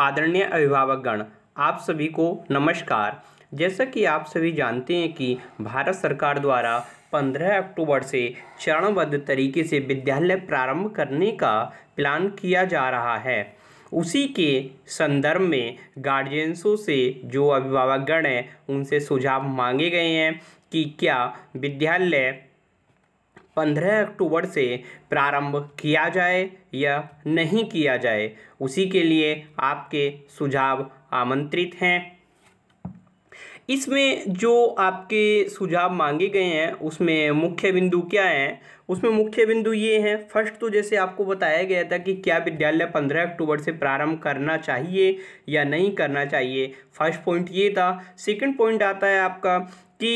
आदरणीय अभिभावकगण आप सभी को नमस्कार जैसा कि आप सभी जानते हैं कि भारत सरकार द्वारा 15 अक्टूबर से चरणबद्ध तरीके से विद्यालय प्रारंभ करने का प्लान किया जा रहा है उसी के संदर्भ में गार्जियंसों से जो अभिभावकगण हैं उनसे सुझाव मांगे गए हैं कि क्या विद्यालय पंद्रह अक्टूबर से प्रारंभ किया जाए या नहीं किया जाए उसी के लिए आपके सुझाव आमंत्रित हैं इसमें जो आपके सुझाव मांगे गए हैं उसमें मुख्य बिंदु क्या हैं उसमें मुख्य बिंदु ये हैं फर्स्ट तो जैसे आपको बताया गया था कि क्या विद्यालय पंद्रह अक्टूबर से प्रारंभ करना चाहिए या नहीं करना चाहिए फर्स्ट पॉइंट ये था सेकंड पॉइंट आता है आपका कि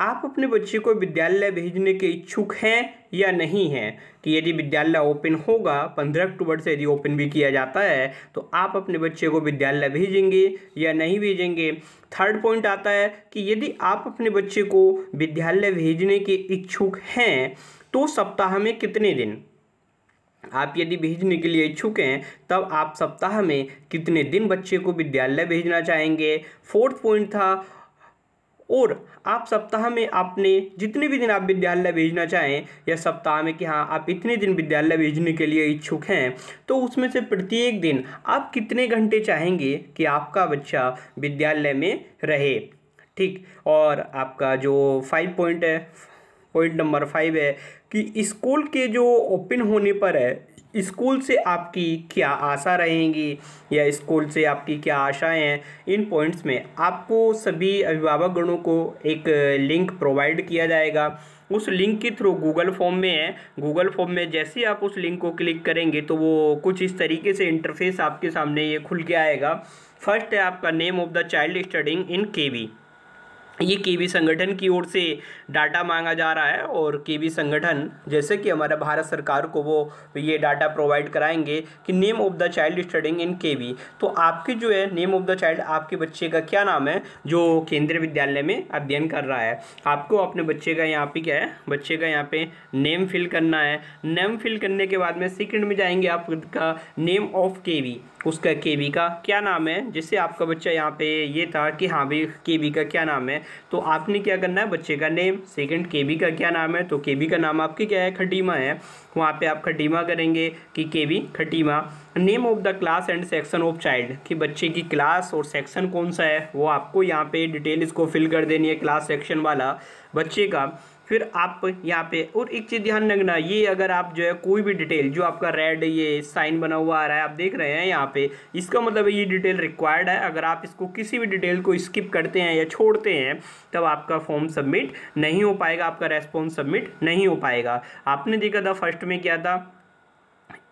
आप अपने बच्चे को विद्यालय भेजने के इच्छुक हैं या नहीं हैं कि यदि विद्यालय ओपन होगा पंद्रह अक्टूबर से यदि ओपन भी किया जाता है तो आप अपने बच्चे को विद्यालय भेजेंगे या नहीं भेजेंगे थर्ड पॉइंट आता है कि यदि आप अपने बच्चे को विद्यालय भेजने के इच्छुक हैं तो सप्ताह में कितने दिन आप यदि भेजने के लिए इच्छुक हैं तब आप सप्ताह में कितने दिन बच्चे को विद्यालय भेजना चाहेंगे फोर्थ पॉइंट था और आप सप्ताह में आपने जितने भी दिन आप विद्यालय भेजना चाहें या सप्ताह में कि हाँ आप इतने दिन विद्यालय भेजने के लिए इच्छुक हैं तो उसमें से प्रत्येक दिन आप कितने घंटे चाहेंगे कि आपका बच्चा विद्यालय में रहे ठीक और आपका जो फाइव पॉइंट है पॉइंट नंबर फाइव है कि स्कूल के जो ओपन होने पर है स्कूल से आपकी क्या आशा रहेंगी या स्कूल से आपकी क्या आशाएं हैं इन पॉइंट्स में आपको सभी अभिभावक गणों को एक लिंक प्रोवाइड किया जाएगा उस लिंक के थ्रू गूगल फॉर्म में है गूगल फॉर्म में जैसे ही आप उस लिंक को क्लिक करेंगे तो वो कुछ इस तरीके से इंटरफेस आपके सामने ये खुल के आएगा फर्स्ट है आपका name of the child studying in KV ये केबी संगठन की ओर से डाटा मांगा जा रहा है और केबी संगठन जैसे कि हमारा भारत सरकार को वो ये डाटा प्रोवाइड कराएंगे कि name of the child studying in KB तो आपके जो है नेम ऑफ़ द चाइल्ड आपके बच्चे का क्या नाम है जो केंद्रीय विद्यालय में अध्ययन कर रहा है आपको अपने बच्चे का यहाँ पे क्या है बच्चे का यहाँ पे नेम फिल करना है नेम फिल करने के बाद में सेकेंड में जाएंगे आपका नेम ऑफ केवी उसका केवी का क्या नाम है जिससे आपका बच्चा यहाँ पे ये था कि हाँ भाई केवी का क्या नाम है तो आपने क्या करना है बच्चे का नेम सेकंड केबी का क्या नाम है तो केबी का नाम आपके क्या है खटीमा है वहाँ पे आप खटीमा करेंगे कि KB Khatima name of the class and section of child कि बच्चे की क्लास और सेक्शन कौन सा है वो आपको यहाँ पे डिटेल इसको फिल कर देनी है क्लास सेक्शन वाला बच्चे का फिर आप यहाँ पे और एक चीज़ ध्यान रखना ये अगर आप जो है कोई भी डिटेल जो आपका रेड ये साइन बना हुआ आ रहा है आप देख रहे हैं यहाँ पे इसका मतलब ये डिटेल रिक्वायर्ड है अगर आप इसको किसी भी डिटेल को स्किप करते हैं या छोड़ते हैं तब आपका फॉर्म सबमिट नहीं हो पाएगा आपका रेस्पॉन्स सबमिट नहीं हो पाएगा आपने देखा था फर्स्ट में क्या था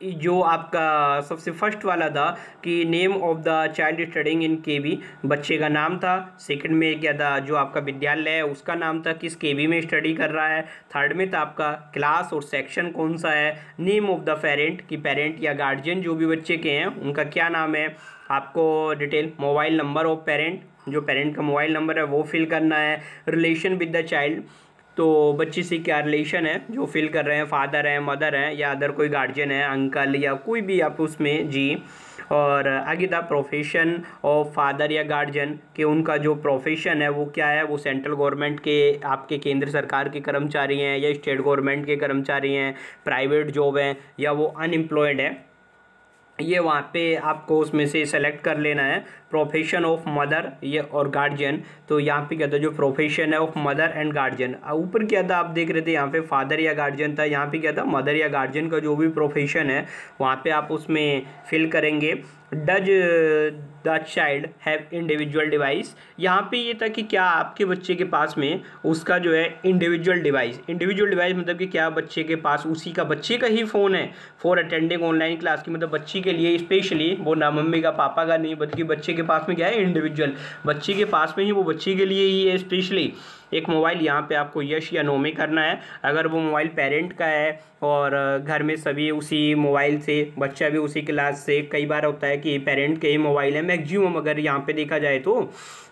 जो आपका सबसे फर्स्ट वाला था कि name of the child studying in K B बच्चे का नाम था सेकंड में क्या था जो आपका विद्यालय है उसका नाम था किस के बी में स्टडी कर रहा है थर्ड में था आपका क्लास और सेक्शन कौन सा है नेम ऑफ द पेरेंट कि पेरेंट या गार्जियन जो भी बच्चे के हैं उनका क्या नाम है आपको detail mobile number of parent जो पेरेंट का मोबाइल नंबर है वो फिल करना है रिलेशन विद द चाइल्ड तो बच्चे से क्या रिलेशन है जो फील कर रहे हैं फादर हैं मदर हैं या अदर कोई गार्जियन है अंकल या कोई भी आप उसमें जी और आगे द प्रोफेशन ऑफ फादर या गार्जियन कि उनका जो प्रोफेशन है वो क्या है वो सेंट्रल गवर्नमेंट के आपके केंद्र सरकार के कर्मचारी हैं या स्टेट गवर्नमेंट के कर्मचारी हैं प्राइवेट जॉब हैं या वो अनएम्प्लॉयड है ये वहाँ पे आपको उसमें से सेलेक्ट कर लेना है प्रोफेशन ऑफ मदर ये और गार्जियन तो यहाँ पे क्या था जो प्रोफेशन है ऑफ मदर एंड गार्जियन ऊपर क्या था आप देख रहे थे यहाँ पे फादर या गार्जियन था यहाँ पे क्या था मदर या गार्जियन का जो भी प्रोफेशन है वहाँ पे आप उसमें फिल करेंगे does the child have individual device यहाँ पे ये था कि क्या आपके बच्चे के पास में उसका जो है इंडिविजुअल डिवाइस इंडिविजुअल डिवाइस मतलब कि क्या बच्चे के पास उसी का बच्चे का ही फ़ोन है फॉर अटेंडिंग ऑनलाइन क्लास की मतलब बच्चे के लिए स्पेशली वो ना मम्मी का पापा का नहीं बल्कि बच्चे के पास में क्या है इंडिविजुअल बच्चे के पास में ही वो बच्चे के लिए ही है स्पेशली एक मोबाइल यहाँ पे आपको यश या नो में करना है अगर वो मोबाइल पेरेंट का है और घर में सभी उसी मोबाइल से बच्चा भी उसी क्लास से कई बार होता है कि पेरेंट के ही मोबाइल है मैक्सिमम अगर यहाँ पे देखा जाए तो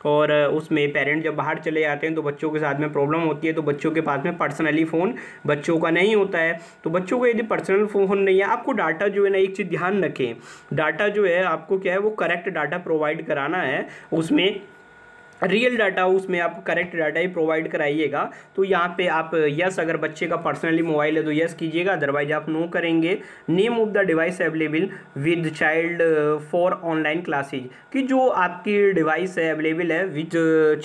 और उसमें पेरेंट जब बाहर चले जाते हैं तो बच्चों के साथ में प्रॉब्लम होती है तो बच्चों के पास में पर्सनली फ़ोन बच्चों का नहीं होता है तो बच्चों को यदि पर्सनल फ़ोन नहीं है आपको डाटा जो है ना एक चीज़ ध्यान रखें डाटा जो है आपको क्या है वो करेक्ट डाटा प्रोवाइड कराना है उसमें रियल डाटा उसमें आप करेक्ट डाटा ही प्रोवाइड कराइएगा तो यहाँ पे आप यस अगर बच्चे का पर्सनली मोबाइल है तो यस कीजिएगा अदरवाइज आप नो करेंगे name of the device available with child for online classes कि जो आपकी डिवाइस है अवेलेबल है विद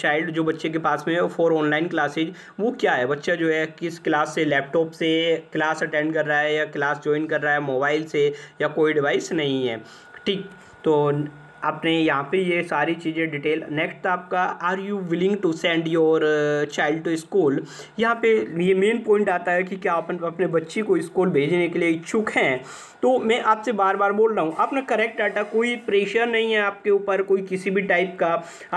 चाइल्ड uh, जो बच्चे के पास में फॉर ऑनलाइन क्लासेज वो क्या है बच्चा जो है किस क्लास से लैपटॉप से क्लास अटेंड कर रहा है या क्लास ज्वाइन कर रहा है मोबाइल से या कोई डिवाइस नहीं है ठीक तो आपने यहाँ पे ये सारी चीज़ें डिटेल नेक्स्ट आपका are you willing to send your child to school यहाँ पे ये मेन पॉइंट आता है कि क्या आप अपने बच्चे को स्कूल भेजने के लिए इच्छुक हैं तो मैं आपसे बार बार बोल रहा हूँ आपने करेक्ट डाटा कोई प्रेशर नहीं है आपके ऊपर कोई किसी भी टाइप का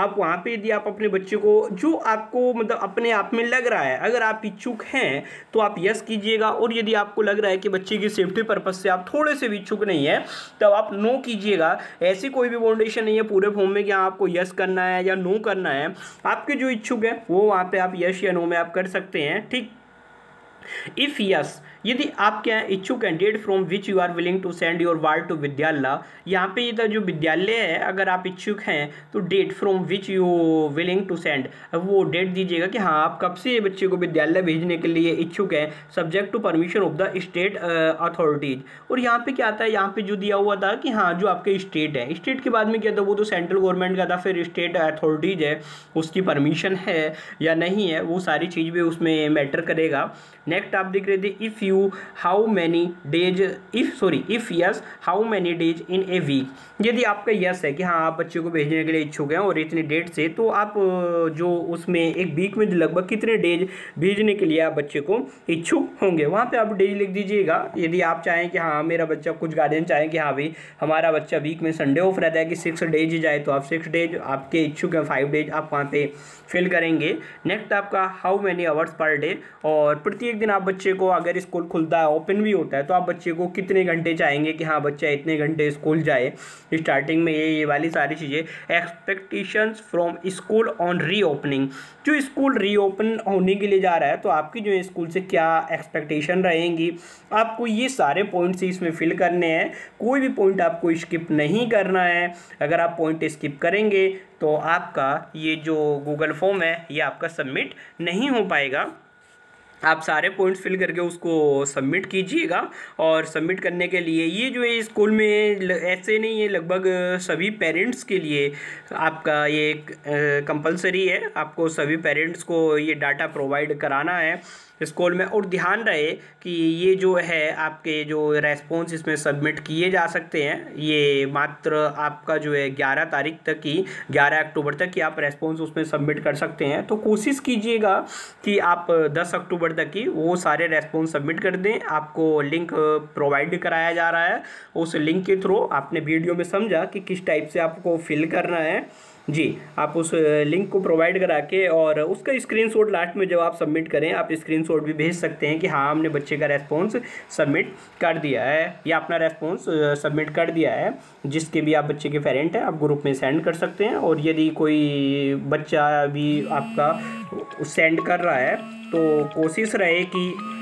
आप वहाँ पे यदि आप अपने बच्चे को जो आपको मतलब अपने आप में लग रहा है अगर आप इच्छुक हैं तो आप यस कीजिएगा और यदि आपको लग रहा है कि बच्चे की सेफ्टी पर्पज़ से आप थोड़े से भी इच्छुक नहीं है तब आप नो कीजिएगा ऐसी कोई भी बोल कंडीशन नहीं है पूरे फॉर्म में कि आपको यस करना है या नो करना है आपके जो इच्छुक है वो वहाँ पे आप यस या नो में आप कर सकते हैं ठीक इफ़ यस यदि आप क्या इच्छुक candidate from which you are willing to send your ward to विद्यालय यहाँ पे इधर जो विद्यालय है अगर आप इच्छुक हैं तो date from which you willing to send वो डेट दीजिएगा कि हाँ आप कब से बच्चे को विद्यालय भेजने के लिए इच्छुक हैं subject to permission of the state authorities और यहाँ पे क्या आता है यहाँ पे जो दिया हुआ था कि हाँ जो आपके स्टेट है स्टेट के बाद में क्या था वो तो सेंट्रल गवर्नमेंट का था फिर स्टेट अथॉरिटीज़ है उसकी परमिशन है या नहीं है वो सारी चीज़ भी उसमें मैटर करेगा नेक्स्ट आप देख रहे थे if you how many days if sorry if yes how many days in a week यदि आपका यस है कि हाँ आप बच्चे को भेजने के लिए इच्छुक हैं और इतने डेट से तो आप जो उसमें एक वीक में लगभग कितने डेज भेजने के लिए आप बच्चे को इच्छुक होंगे वहाँ पे आप डेज लिख दीजिएगा यदि आप चाहें कि हाँ मेरा बच्चा कुछ गार्जियन चाहें कि हाँ भाई हमारा बच्चा वीक में संडे ऑफ रहता है कि सिक्स डेज ही जाए तो आप सिक्स डेज आपके इच्छुक हैं फाइव डेज आप वहाँ पर फिल करेंगे नेक्स्ट आपका how many hours per day और प्रत्येक दिन आप बच्चे को अगर इसको स्कूल खुलता है ओपन भी होता है तो आप बच्चे को कितने घंटे चाहेंगे कि हाँ बच्चा इतने घंटे स्कूल जाए स्टार्टिंग में ये ये वाली सारी चीज़ें expectations from school on reopening जो स्कूल रीओपन होने के लिए जा रहा है तो आपकी जो स्कूल से क्या एक्सपेक्टेशन रहेंगी आपको ये सारे पॉइंट्स इसमें फिल करने हैं कोई भी पॉइंट आपको स्किप नहीं करना है अगर आप पॉइंट स्किप करेंगे तो आपका ये जो गूगल फॉर्म है ये आपका सबमिट नहीं हो पाएगा आप सारे पॉइंट्स फिल करके उसको सबमिट कीजिएगा और सबमिट करने के लिए ये जो है स्कूल में ऐसे नहीं है लगभग सभी पेरेंट्स के लिए आपका ये कंपलसरी है आपको सभी पेरेंट्स को ये डाटा प्रोवाइड कराना है स्कोर में और ध्यान रहे कि ये जो है आपके जो रेस्पॉन्स इसमें सबमिट किए जा सकते हैं ये मात्र आपका जो है ग्यारह तारीख तक ही ग्यारह अक्टूबर तक ही आप रेस्पॉन्स उसमें सबमिट कर सकते हैं तो कोशिश कीजिएगा कि आप दस अक्टूबर तक ही वो सारे रेस्पॉन्स सबमिट कर दें आपको लिंक प्रोवाइड कराया जा रहा है उस लिंक के थ्रू आपने वीडियो में समझा कि किस टाइप से आपको फिल करना है जी आप उस लिंक को प्रोवाइड करा के और उसका स्क्रीनशॉट लास्ट में जब आप सबमिट करें आप स्क्रीनशॉट भी भेज सकते हैं कि हाँ हमने बच्चे का रेस्पॉन्स सबमिट कर दिया है या अपना रेस्पॉन्स सबमिट कर दिया है जिसके भी आप बच्चे के पेरेंट हैं आप ग्रुप में सेंड कर सकते हैं और यदि कोई बच्चा भी आपका सेंड कर रहा है तो कोशिश रहे कि